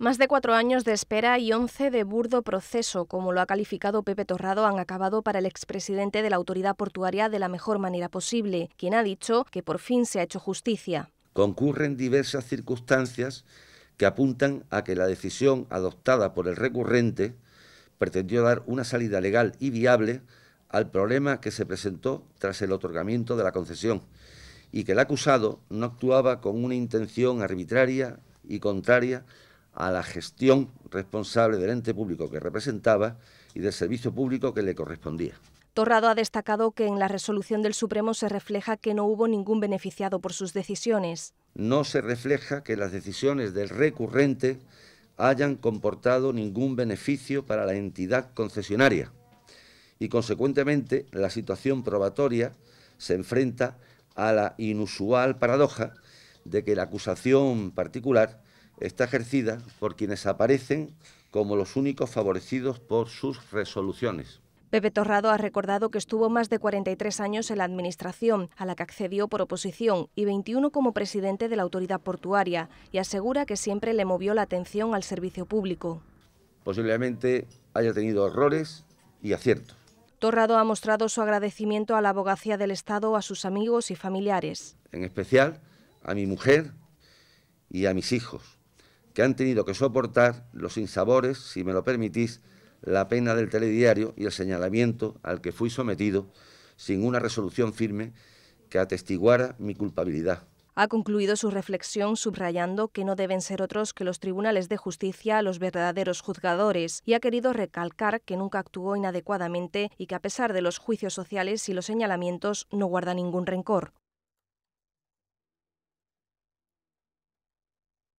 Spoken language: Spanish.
Más de cuatro años de espera y once de burdo proceso, como lo ha calificado Pepe Torrado, han acabado para el expresidente de la autoridad portuaria de la mejor manera posible, quien ha dicho que por fin se ha hecho justicia. Concurren diversas circunstancias que apuntan a que la decisión adoptada por el recurrente pretendió dar una salida legal y viable al problema que se presentó tras el otorgamiento de la concesión y que el acusado no actuaba con una intención arbitraria y contraria a la gestión responsable del ente público que representaba y del servicio público que le correspondía. Torrado ha destacado que en la resolución del Supremo se refleja que no hubo ningún beneficiado por sus decisiones. No se refleja que las decisiones del recurrente hayan comportado ningún beneficio para la entidad concesionaria y, consecuentemente, la situación probatoria se enfrenta a la inusual paradoja de que la acusación particular está ejercida por quienes aparecen como los únicos favorecidos por sus resoluciones. Pepe Torrado ha recordado que estuvo más de 43 años en la Administración, a la que accedió por oposición, y 21 como presidente de la autoridad portuaria, y asegura que siempre le movió la atención al servicio público. Posiblemente haya tenido errores y aciertos. Torrado ha mostrado su agradecimiento a la abogacía del Estado, a sus amigos y familiares. En especial a mi mujer y a mis hijos, que han tenido que soportar los insabores, si me lo permitís, la pena del telediario y el señalamiento al que fui sometido sin una resolución firme que atestiguara mi culpabilidad. Ha concluido su reflexión subrayando que no deben ser otros que los tribunales de justicia los verdaderos juzgadores y ha querido recalcar que nunca actuó inadecuadamente y que a pesar de los juicios sociales y los señalamientos no guarda ningún rencor.